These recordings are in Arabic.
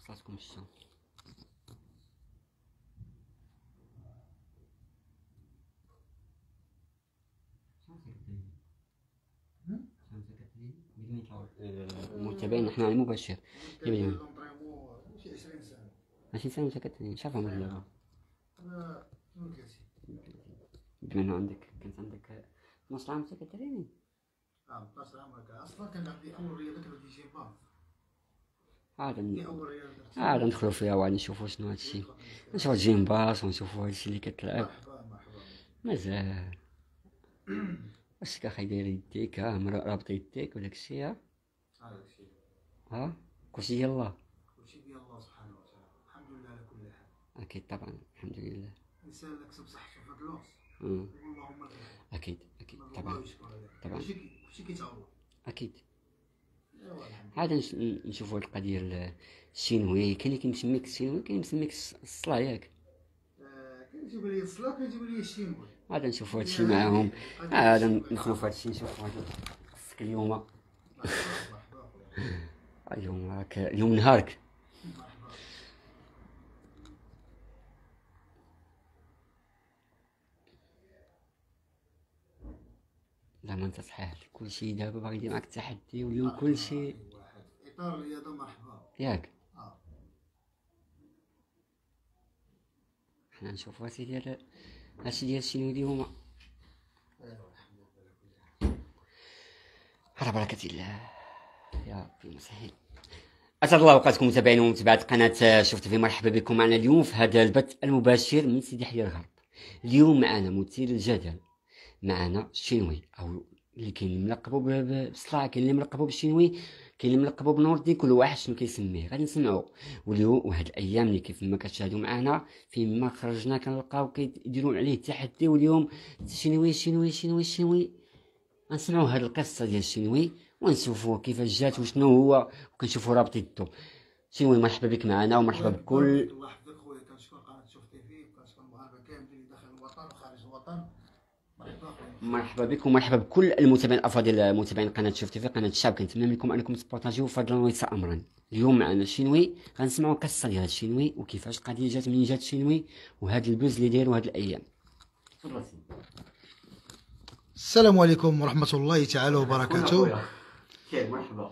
وصلتكم الشمس متابعين احنا على المباشر جميعا ماشي سنة سكت شافهم ولا اللغة بما انه عندك كنت عندك 12 عام سكت اه 12 عام اصلا كان عندي اول رياضه كانت في جيم عاد عاد ندخلو فيها وعاد نشوفو شنو هادشي نشوفو جيمباس ونشوفو هادشي اللي كتلعب مازال اش اخي داير يديك ها رابط يديك وداك الشيء ها ها كلشي ديال الله كلشي ديال الله سبحانه وتعالى الحمد لله على كل حال اكيد طبعا الحمد لله الانسان اللي كسب صحته في الوقت اللهم اكيد اكيد طبعا طبعا كلشي كيتعوض اكيد عاد نشوفوا القضيه الشينويه كاين اللي كيسميك الشينوي كاين مسميك الصلاه ياك كيجيب لي الصلاه كيجيب لي الشينوي غادي نشوفوا هادشي معاهم عاد آه، ندخلوا في هادشي نشوفوا خصك اليوم اليوم راك اليوم نهارك زعما انت صحيح كل شيء دابا باغي يدير معاك التحدي واليوم كل شيء اطار الرياضه مرحبا ياك آه. حنا نشوفوا هادشي ديال هادشي ديال دي هما على بركة الله يا ربي مسهل اسعد الله اوقاتكم متابعين ومتابعات قناه آه، شفت في مرحبا بكم معنا اليوم في هذا البث المباشر من سيدي حي الغرب اليوم معنا مثير الجدل معنا الشينوي او اللي كاين ملقبو بصلاع كاين اللي ملقبو بالشينوي كاين اللي ملقبو بنوردي كل واحد شنو كيسميه غادي نسمعو واليوم وهاد الايام اللي كيف ما كتشاهدو معنا فين ما خرجنا كنلقاو كيديرو عليه التحدي واليوم الشينوي الشينوي الشينوي الشينوي غنسمعو هاد القصه ديال الشينوي ونشوفو كيفاش جات وشنو هو وكنشوفو رابط يدو شينوي مرحبا بك معنا ومرحبا بكل مرحبا بكم ومرحبا بكل المتابعين الافاضل متابعين قناه شوف تيفي قناه الشعب كنتمنى منكم انكم تبارطاجيو فضلا وليس امرا اليوم معنا الشينوي غنسمعوا قصه ديال الشينوي وكيفاش القضيه جات منين جات الشينوي وهذا البوز اللي داير هذه الايام السلام عليكم ورحمه الله تعالى وبركاته كيف مرحبا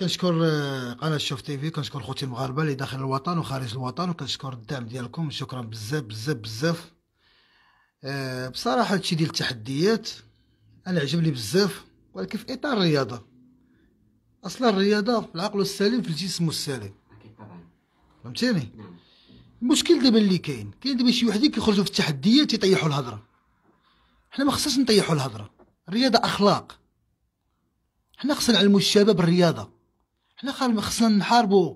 كنشكر آه، قناه شوف تيفي كنشكر خوتي المغاربه اللي داخل الوطن وخارج الوطن وكنشكر الدعم ديالكم شكرا بزاف بزاف بزاف آه، بصراحه هادشي ديال التحديات انا عجبني بزاف ولكن في اطار الرياضه اصلا الرياضه في العقل السليم في الجسم السليم فهمتيني نعم. المشكل دابا اللي كاين كاين دابا شي وحدين كيخرجوا في التحديات يطيحوا الهضره حنا ما خصناش نطيحوا الهضره الرياضه اخلاق حنا خصنا نعلموا الشباب الرياضه حنا خصنا نحاربوا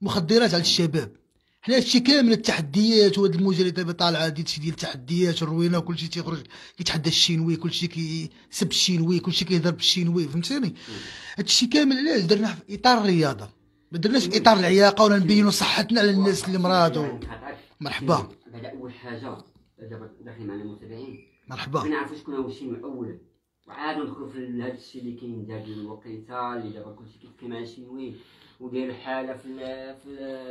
مخدرات على الشباب حنا هادشي كامل من التحديات وهاد المجال دابا طالعه هادي ديال التحديات الروينه وكلشي تيخرج كيتحدى الشينوي كلشي كيسب الشينوي كلشي كيهضر بالشينوي فهمتيني هادشي كامل علاش درناه في اطار الرياضه ما درناش في اطار العياقه ولا نبينوا صحتنا على الناس اللي مرضوا مرحبا هذا اول حاجه دابا داخلين مع المتابعين مرحبا ما نعرفوش شكون هو الشينوي اولا وعاد ندخلوا في هذا اللي كاين ديال الوقيته اللي دابا كلشي كيتكلم على الشينوي ودير الحاله في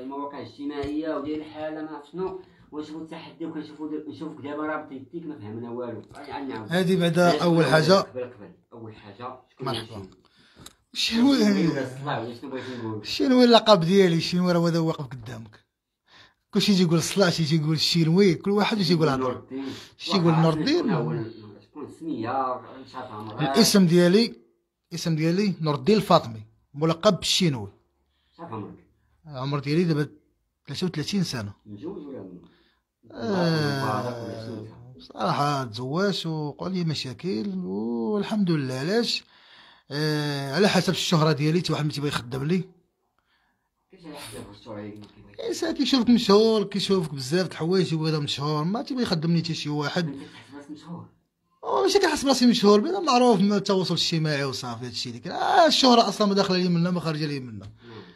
المواقع الاجتماعيه ودير الحاله ما شنو ونشوفوا التحدي ونشوفو نشوفك دابا رابط يديك ما فهمنا والو هادي بعدا اول حاجه قبل قبل اول حاجه مرحبا شنو شنو اللقب ديالي شنو راه هذا واقف قدامك كلشي يجي يقول الصلاة شي يجي يقول الشيروي كل واحد يجي يقول هضر شي يقول نور الدين شكون الاسم ديالي الاسم ديالي نور الدين الفاطمي ملقب بالشينوي شحال عمرك؟ عمر ديالي دابا 33 سنه متزوج ولا آه صراحة تزوجت وقعوا لي مشاكل والحمد لله علاش آه على حسب الشهرة ديالي تي واحد ما تيبغي يخدم لي إيه، ساعات كيشوفك مشهور كيشوفك بزاف د الحوايج يبغي هذا مشهور ما تيبغي يخدمني حتى شي واحد ماشي كنحس براسي مشهور بلا معروف من التواصل الاجتماعي وصافي هادشي اللي كاين آه، الشهرة اصلا ما داخله لي منها ما خارجه لي منها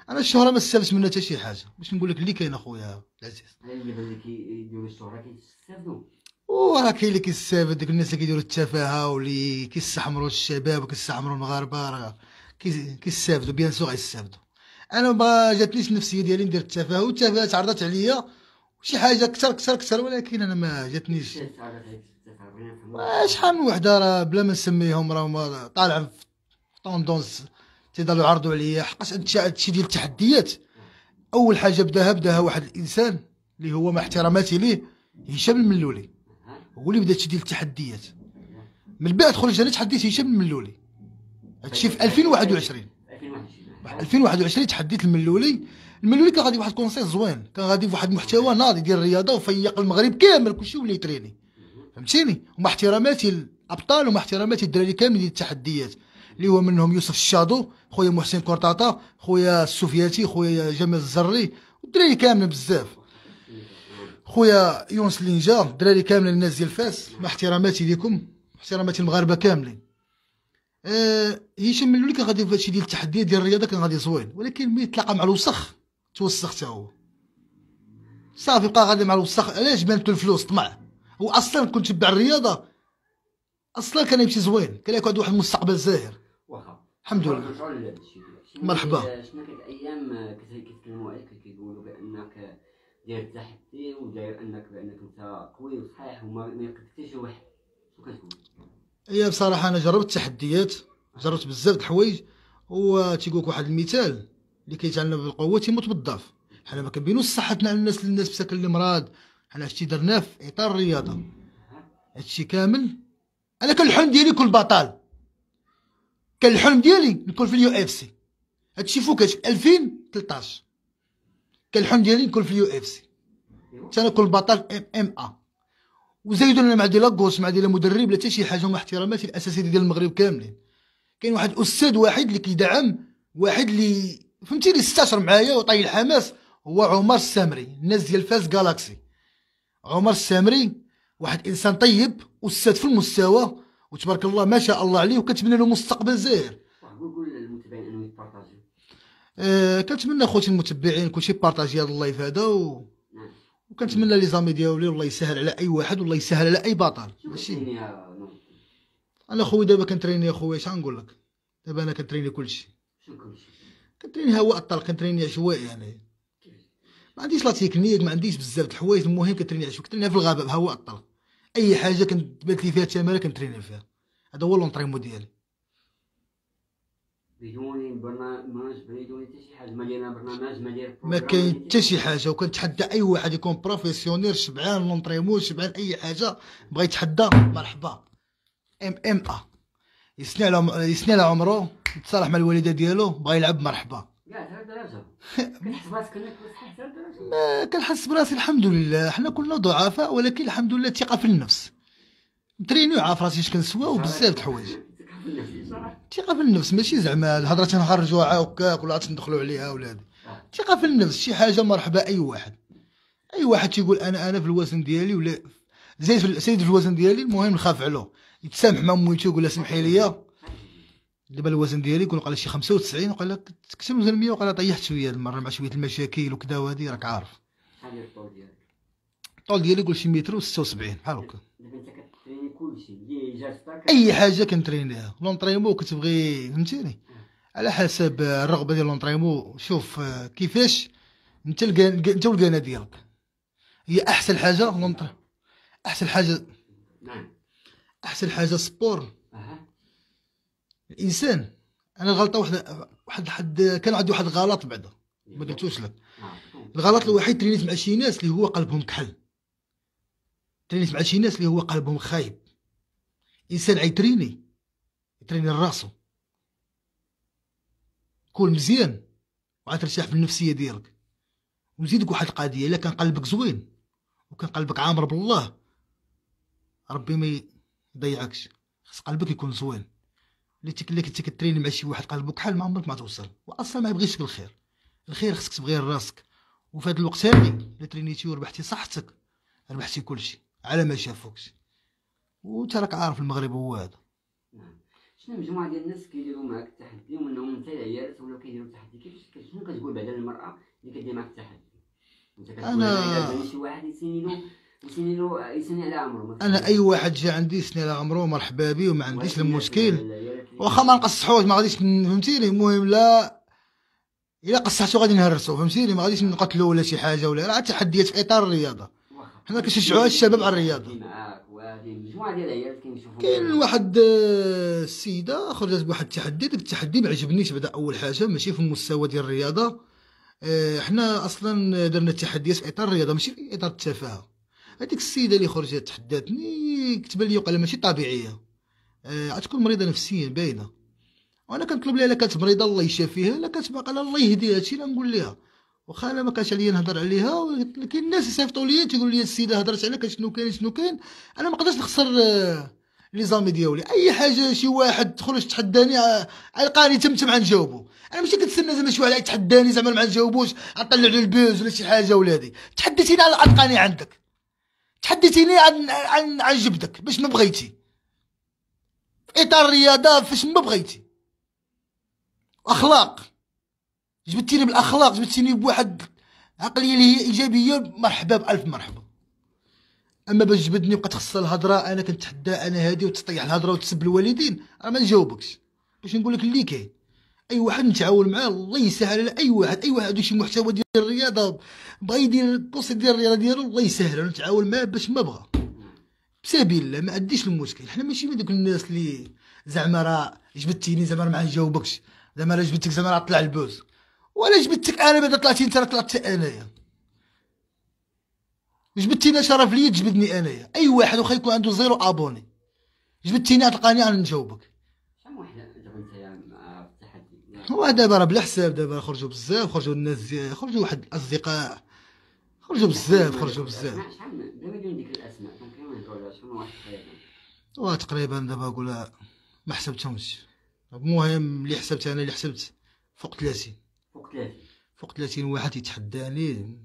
انا الشهره ما استفدت منها حتى شي حاجه باش نقول لك اللي كاين اخويا العزيز اللي اللي كيديروا الشهره كيستافدوا وراه كاين اللي كيستافد ديك الناس اللي كيديروا التفاهه واللي كيستحمروا الشباب وكيستحمروا المغاربه راه كيستافدوا بيان سور غيستافدوا انا ما جاتنيش النفسيه ديالي ندير التفاهه والتفاهه تعرضت عليا شي حاجه كثر كثر كثر ولكن انا ما جاتنيش آه، شحال من وحده راه بلا ما نسميهم راهم طالع في طوندونس تيضلوا عرضوا عليا حقاش هادشي ديال التحديات اول حاجه بداها بداها واحد الانسان اللي هو مع احتراماتي ليه هشام الملولي هو اللي بدا هادشي ديال التحديات من بعد خرج انا تحديت هشام الملولي هادشي في 2021 2021 تحديت الملولي الملولي كان غادي بواحد الكونسيس زوين كان غادي بواحد المحتوى ناضي ديال الرياضه وفيق المغرب كامل كلشي ولا يتريني فهمتيني ومع احتراماتي الابطال ومع احتراماتي الدراري كامل ديال التحديات اللي هو منهم يوسف الشادو خويا محسن كورطاطا خويا السوفياتي خويا جمال الزري والدراري كاملين بزاف خويا يونس لينجا الدراري كاملين الناس ديال فاس مع احتراماتي ليكم احتراماتي المغاربه كاملين آه هشام من الاولى كان غادي في هادشي ديال التحدي ديال الرياضه كان غادي زوين ولكن ملي تلاقى مع الوسخ توسخ حتى هو صافي بقى غادي مع الوسخ علاش بانتو الفلوس طمع هو اصلا كنت تبع الرياضه اصلا كان يمشي زوين كان يكون واحد المستقبل زاهر الحمد لله مرحبا شنو كانت ايام كيتكلموا عليك كيقولوا بانك داير تحدي وداير انك بانك انت قوي وصحيح وما يقدكش واحد شنو كتقول ايام بصراحه انا جربت التحديات جربت بزاف د الحوايج وتيقولك واحد المثال اللي كيتعلم بالقوه تيموت بالضعف حنا ما كنبينوش صحتنا على الناس للناس بسكن المرض حنا شتي درناه في اطار الرياضه هادشي كامل انا كنلحن ديالي كل بطال كان الحلم ديالي نكون في اليو اف سي هادشي فوكاش 2013 كان الحلم ديالي نكون في اليو اف سي انا كل بطل ام ام ا وزايد انا ما عندي لا كورس ما عندي لا مدرب لا حتى شي حاجه هما احتراماتي الاساسيه ديال المغرب كاملين كاين واحد استاذ واحد اللي كيدعم واحد اللي فهمتي اللي استشر معايا وطاي الحماس هو عمر السامري الناس ديال فاس جالاكسي عمر السامري واحد انسان طيب استاذ في المستوى وتبارك الله ما شاء الله عليه وكنتمنى له مستقبل زاهر قول للمتابعين انهم يبارطاجيو آه كنتمنى اخوتي المتبعين كلشي بارطاجي هذا اللايف هذا و... نعم. وكنتمنى لي زامي ديالي والله يسهل على اي واحد والله يسهل على اي بطل ماشي انا خويا دابا كنتريني اخويا اش غنقول لك دابا انا كنتريني كلشي كنتريني هواء الطلق كنتريني عشوائي يعني ما عنديش لا تكنيك ما عنديش بزاف د الحوايج المهم كنتريني عشوائي كنتريني في الغابه بهواء الطلق اي حاجه كنت بات لي فيها تمارين كنتريني فيها هذا هو لونطريمون ديالي ما كاين حتى شي حاجه وكنتحدى اي واحد يكون بروفيسيونيل شبعان لونطريمون شبعان اي حاجه بغى يتحدى مرحبا ام ام ا يسني على يسني على عمرو يتصالح مع الوالده ديالو بغى يلعب مرحبا كنحس براسي الحمد لله حنا كلنا ضعفاء ولكن الحمد لله الثقه في النفس ترينيو عارف راسي اش كنسوى وبزاف د الحوايج الثقه في النفس ماشي زعما الهضره تنخرجوها هكاك ولا تندخلوا عليها ولا هذه الثقه في النفس شي حاجه مرحبا اي واحد اي واحد تيقول انا انا في الوزن ديالي ولا زيد في في الوزن ديالي المهم نخاف عليه يتسامح مع مويتو يقول سمحي لي دابا الوزن ديالي يكون قال شي 95 وقال لك تكتم مزال 100 وقال طيحت شويه المره مع شويه المشاكل وكذا وهادي راك عارف شحال الطول ديالك الطول ديالي يقول شي متر و76 بحال هكا اي حاجه كنترينيها لونطريمو كتبغي فهمتيني على حسب الرغبه ديال لونطريمو شوف آه، كيفاش انت انت والقناه ديالك هي احسن حاجه لونطريمو احسن حاجه نعم احسن حاجه سبور الانسان انا الغلطه واحد واحد حد كان عندي واحد غلط بعدا ما قلتوش لك الغلط الوحيد ترينيت مع شي ناس اللي هو قلبهم كحل ترينيت مع شي ناس اللي هو قلبهم خايب انسان عيتريني يتريني راسو كون مزيان وعترتاح في النفسيه ديالك ونزيدك واحد القضيه الا كان قلبك زوين وكان قلبك عامر بالله ربي ما يضيعكش خص قلبك يكون زوين اللي اللي كنت كتريني مع شي واحد قلبك بحال ما عمرك ما توصل واصلا ما يبغيش الخير الخير خصك تبغي راسك وفي هذا الوقت هادي اللي ترينيتي وربحتي صحتك ربحتي كلشي على ما شافوكش وانت راك عارف المغرب هو هذا نعم. شنو مجموعه ديال الناس كيديروا معك التحدي ومنهم انت العيالات ولاو كيديروا التحدي كيفاش شنو كتقول بعدا للمراه اللي كدير معك التحدي انت كتقول انا شي واحد يسيني له انا اي واحد جا عندي سني على عمرو مرحبا بي وما عنديش المشكل واخا ما نقصحوش ما غاديش فهمتيني المهم لا الا قصحتو غادي نهرسو فهمتيني ما غاديش نقتلو ولا شي حاجه ولا راه تحديات في اطار الرياضه حنا كنشجعو الشباب على الرياضه كاين واحد آه، السيده خرجت بواحد التحدي داك التحدي ما عجبنيش بدا اول حاجه ماشي في المستوى ديال الرياضه آه، حنا اصلا درنا التحديات في اطار الرياضه ماشي في اطار التفاهه هذيك السيده اللي خرجت تحدثني كتبان لي وقال ماشي طبيعيه غتكون آه، مريضه نفسيا باينه وانا كنطلب لها الا كانت مريضه الله يشافيها الا كانت باقا الله يهديها هادشي اللي نقول لها واخا انا ما كانش عليا نهضر عليها ولكن الناس يصيفطوا لي تيقولوا لي السيده هضرت عليك شنو كاين شنو كاين انا ما نقدرش نخسر آه، لي زامي ديالي اي حاجه شي واحد تخرج تحداني القاني آه، تم تم غنجاوبو انا ماشي كنتسنى زعما شي واحد يتحداني زعما ما نجاوبوش نطلع له البوز ولا شي حاجه ولا هادي تحدثيني على القاني عندك تحدثيني عن عن عن جبدك باش ما بغيتي في اطار الرياضه فاش ما بغيتي اخلاق جبتيني بالاخلاق جبتيني بواحد عقليه اللي هي ايجابيه مرحبا بالف مرحبا اما باش جبدني وبقى تخص الهضره انا كنتحدى انا هادي وتطيح الهضره وتسب الوالدين راه ما نجاوبكش باش نقول لك اللي كاين اي واحد نتعاون معاه الله يسهل على اي واحد اي واحد عنده شي محتوى ديال الرياضه بغى يدير البوست ديال الرياضه ديالو الله يسهل نتعاون معاه باش ما بغى بسبيل الله ما عنديش المشكل حنا ماشي من دوك الناس اللي زعما راه جبتيني زعما راه ما نجاوبكش زعما راه جبتك زعما راه طلع البوز ولا جبتك انا بعدا طلعتي انت راه طلعت انايا جبتينا شرف ليا تجبدني انايا اي واحد واخا يكون عنده زيرو ابوني جبتيني تلقاني غنجاوبك هو دابا راه بلا حساب دابا خرجوا بزاف خرجوا الناس خرجوا واحد الاصدقاء خرجوا بزاف خرجوا بزاف وتقريبا دابا نقول ما حسبتهمش المهم اللي حسبت انا اللي حسبت فوق 30 فوق 30 فوق 30 واحد يتحداني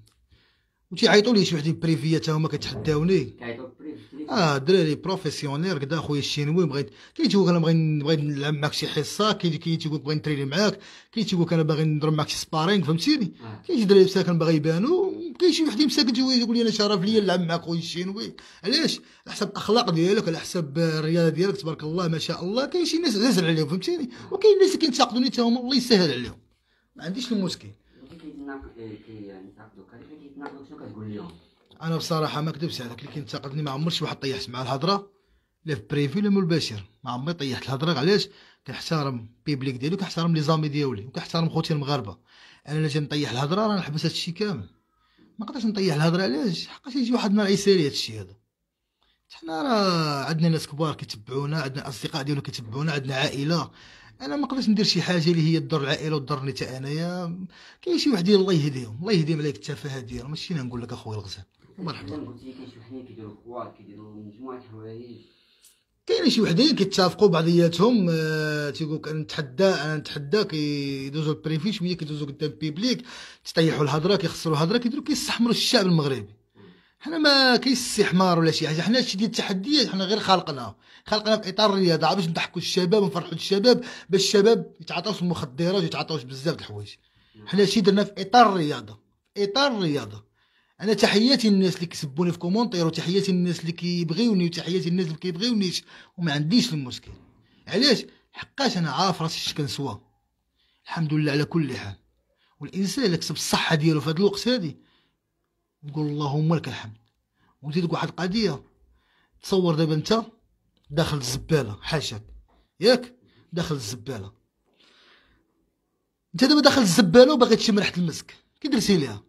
و تيعيطوا لي شي وحدين بريفيه حتى هما كيتحداوني كيعيطوا بريفيه اه دراري بروفيسيونيل كدا خويا الشينوي بغيت كاين تيقول انا بغي نبغي نلعب معاك شي حصه كاين كاين تيقول بغي نتريني معاك كاين تيقول انا باغي نضرب معاك شي سبارينغ فهمتيني آه. كاين شي دراري مساكن باغي يبانو كاين شي واحد مساكن تيقول يقول لي انا شرف ليا نلعب معاك خويا الشينوي علاش على حسب الاخلاق ديالك على حسب الرياضه ديالك تبارك الله ما شاء الله كاين شي ناس عزاز عليهم فهمتيني وكاين ناس اللي كينتقدوني حتى هما الله يسهل عليهم ما عنديش المشكل كيتناقضوا كيتناقضوا شنو كتقول لهم انا بصراحه ما كذبش عليك اللي كينتقدني ما عمرش واحد طيحت مع الهضره لا في بريفي لا مباشر ما عمري طيحت الهضره علاش كنحترم بيبليك ديالي وكنحترم لي زامي ديالي وكنحترم خوتي المغاربه انا الا جا نطيح الهضره راه نحبس هادشي كامل ما نقدرش نطيح الهضره علاش حقاش يجي واحد النهار يسالي هادشي هذا حنا راه عندنا ناس كبار كيتبعونا عندنا اصدقاء ديالنا كيتبعونا عندنا عائله انا ما نقدرش ندير شي حاجه اللي هي تضر العائله وتضرني حتى انايا كاين شي وحدين الله يهديهم الله يهديهم عليك التفاهه ديالهم ماشي انا نقول لك اخويا الغزال مرحبا طيب، قلت لي كاين شي وحدين كيديروا كيديروا مجموعه كاين شي وحدين كيتفقوا بعضياتهم آه، تيقول لك انا نتحدى انا نتحدى كيدوزو البريفي شويه كيدوزوا قدام البيبليك تطيحوا الهضره كيخسروا الهضره كيديروا كيستحمروا الشعب المغربي حنا ما كاين استحمار ولا شي حاجه حنا هادشي ديال التحديات حنا غير خالقناه خلقنا في اطار الرياضه باش نضحكوا الشباب ونفرحوا الشباب باش الشباب يتعاطوش المخدرات ويتعاطوش بزاف د الحوايج حنا شي درنا في اطار الرياضه اطار الرياضه انا تحياتي للناس اللي كيسبوني في كومونتير وتحياتي للناس اللي كيبغيوني وتحياتي للناس اللي كيبغيونيش وما عنديش المشكل علاش حقاش انا عارف راسي اش كنسوى الحمد لله على كل حال والانسان اللي كسب الصحه ديالو في هذا الوقت هذه نقول اللهم لك الحمد وزيد واحد القضيه تصور دابا انت داخل الزباله حاشاك ياك داخل الزباله انت دابا داخل الزباله وباغي تشم ريحه المسك كي درتي ليها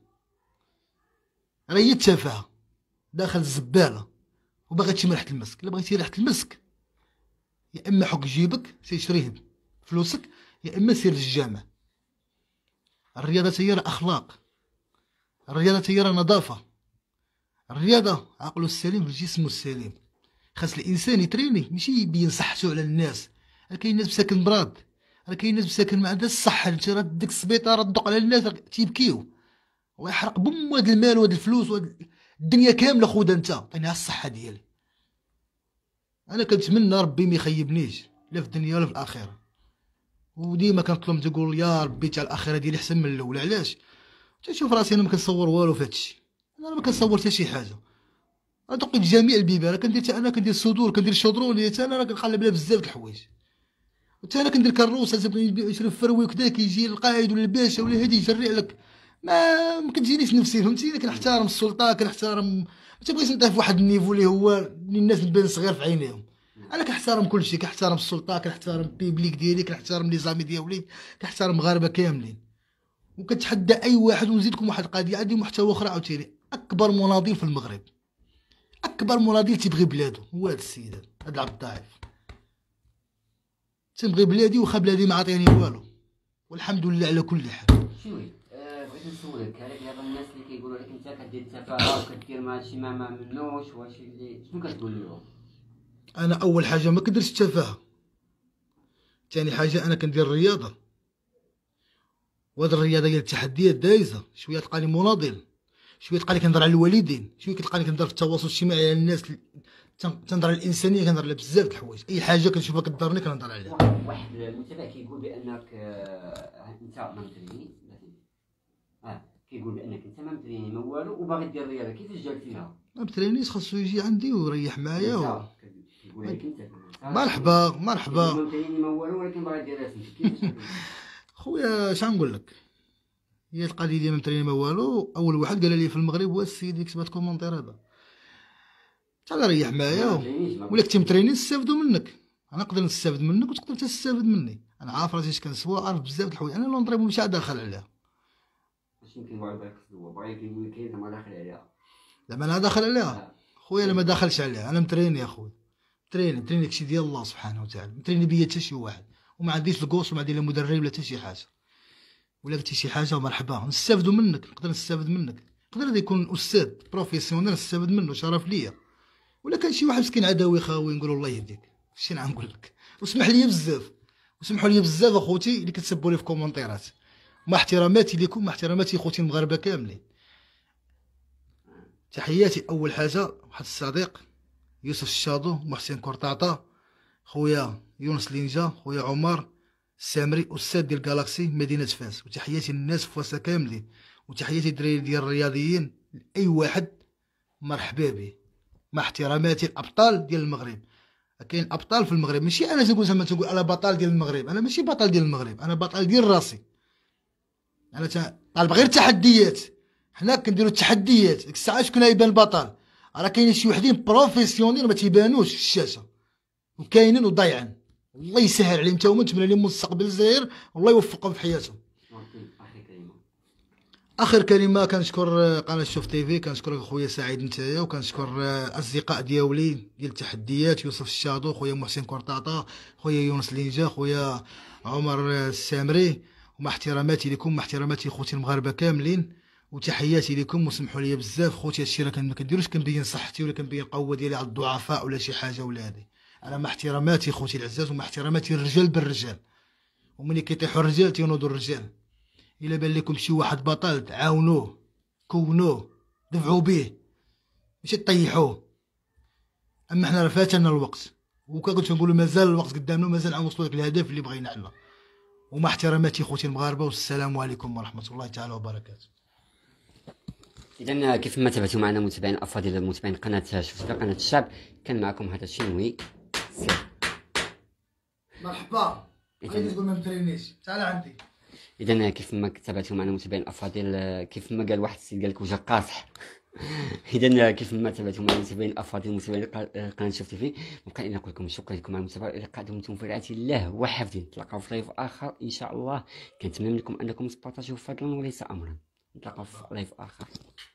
راه هي التفاهه داخل الزباله وباغي تشم ريحه المسك الا بغيتي ريحه المسك يا اما حك جيبك سيشريه فلوسك يا اما سير للجامع الرياضه هي اخلاق الرياضه هي نظافه الرياضه عقل السليم الجسم السليم خاص الانسان يتريني ماشي يبين صحته على الناس راه كاين ناس ساكن مرض راه كاين ناس ساكن ما عندها الصحه انت راه ديك السبيطار تدق على الناس تيبكيو ويحرق بم هاد المال وهاد الفلوس وهاد الدنيا كامله خودها انت عطينيها الصحه ديالي انا كنتمنى ربي ما يخيبنيش لا في الدنيا ولا في الاخره وديما كنطلب تقول يا ربي تاع الاخره ديالي احسن من الاولى علاش تشوف راسي انا ما كنصور والو في هادشي انا ما كنصور حتى شي حاجه ادق جميع البيبان كندير حتى انا كندير الصدور كندير الشودرون حتى انا كنقلب لها بزاف د الحوايج حتى انا كندير حتى كنبيع يشرب فروي وكذا كيجي القائد ولا الباشا ولا هادي يجري عليك ما ما كتجينيش نفسي فهمتي انا كنحترم السلطه كنحترم ما تبغيش نطيح في واحد النيفو اللي هو اللي الناس تبان صغير في عينيهم انا كنحترم كل شيء كنحترم السلطه كنحترم البيبليك ديالي كنحترم لي زامي ديالي كنحترم المغاربه كاملين وكتحدى اي واحد ونزيدكم واحد القضيه عندي محتوى اخرى عاوتاني اكبر مناضل في المغرب اكبر مناضل تيبغي بلادو هو هذا السيد هذا العبد الضعيف تنبغي بلادي وخا بلادي ما عطيني والو والحمد لله على كل حال آه، بغيت نسولك على الناس اللي كيقولوا لك انت كدير التفاهه وكدير مع شي منوش واش اللي شنو كتقول لهم انا اول حاجه ما كنديرش التفاهه ثاني حاجه انا كندير الرياضه وهاد الرياضه ديال التحديات دايزه شويه تلقاني مناضل شويه تلقاني كنهضر على الوالدين شويه كتلقاني كنهضر في التواصل الاجتماعي على الناس تنهضر على الانسانيه كنهضر على بزاف د الحوايج اي حاجه كنشوفها كضرني كنهضر عليها واحد المتابع كيقول بانك آه، انت ما اه كيقول بانك انت ما ما والو وباغي دير الرياضه كيفاش جال فيها ما مترينيش خاصو يجي عندي ويريح معايا و... مرحبا مرحبا خويا شنو نقول لك هي تلقى لي ما ما والو اول واحد قال لي في المغرب هو السيد اللي كتب كومونتير هذا تعال ريح معايا ولا كنتي متريني نستافدو منك انا نقدر نستافد منك وتقدر تستافد مني انا عارف راسي اش كنسوا عارف بزاف د الحوايج انا لونطري مش داخل عليها اش ما داخل عليها زعما انا داخل عليها خويا انا ما داخلش عليها انا متريني اخويا متريني متريني داكشي ديال الله سبحانه وتعالى متريني بيا حتى شي واحد وما عنديش القوس وما عندي لا مدرب لا حتى شي حاجه ولا قلتي شي حاجه ومرحبا نستافدوا منك نقدر نستافد منك نقدر يكون استاذ بروفيسيونيل نستافد منه شرف ليا ولا كان شي واحد مسكين عداوي خاوي نقول الله يهديك شي نقول لك وسمح لي بزاف وسمحوا لي بزاف اخوتي اللي كتسبوا لي في كومونتيرات مع احتراماتي لكم مع احتراماتي اخوتي المغاربه كاملين تحياتي اول حاجه واحد الصديق يوسف الشادو محسن كورطاطا خويا يونس لينجا خويا عمر سامري استاذ ديال جالاكسي مدينه فاس وتحياتي للناس في فاس كاملين وتحياتي الدراري ديال الرياضيين لاي واحد مرحبا به مع احتراماتي الابطال ديال المغرب كاين ابطال في المغرب ماشي انا تنقول زعما تنقول انا بطل ديال المغرب انا ماشي بطل ديال المغرب انا بطل ديال راسي انا طالب غير تحديات حنا كنديرو التحديات ديك الساعه شكون يبان بطل راه كاينين شي وحدين بروفيسيونيل ما تيبانوش في الشاشه وكاينين وضايعين الله يسهل عليهم حتى هما نتمنى لهم مستقبل زاير والله يوفقهم في حياتهم اخر كلمه كنشكر آه، قناه شوف تي في كنشكر خويا سعيد نتايا وكنشكر الاصدقاء آه، ديالي ديال التحديات يوسف الشادو خويا محسن كورطاطا خويا يونس لينجا خويا عمر آه، السامري ومع احتراماتي لكم مع احتراماتي خوتي المغاربه كاملين وتحياتي لكم وسمحوا لي بزاف خوتي هادشي راه ما كنديروش كنبين صحتي ولا كنبين القوه ديالي على الضعفاء ولا شي حاجه ولا هذه انا مع احتراماتي خوتي العزاز ومع احتراماتي الرجال بالرجال وملي كيطيحوا الرجال تينوضوا الرجال الا بان لكم شي واحد بطل عاونوه كونوه دفعوا به ماشي طيحوه اما حنا راه فاتنا الوقت وكنت نقولوا مازال الوقت قدامنا مازال غنوصلوا لك الهدف اللي بغينا حنا ومع احتراماتي خوتي المغاربه والسلام عليكم ورحمه الله تعالى وبركاته اذا كيف ما تابعتوا معنا متابعين الافاضل متابعين قناه شفت قناه الشعب كان معكم هذا الشينوي مرحبا انا تقول ما مترينيش تعال عندي اذا كيف ما تابعتوا معنا متابعين الافاضل كيف ما قال واحد السيد قال لك وجه قاصح اذا كيف ما تابعتوا معنا متابعين الافاضل متابعين قناه شوف تيفي نبقى انا نقول لكم شكرا لكم على المتابعه الى قاعدة في رعايه الله وحفظه نتلاقاو في لايف اخر ان شاء الله كنتمنى منكم انكم تبارطاجيو فضلا وليس امرا نتلاقاو في لايف اخر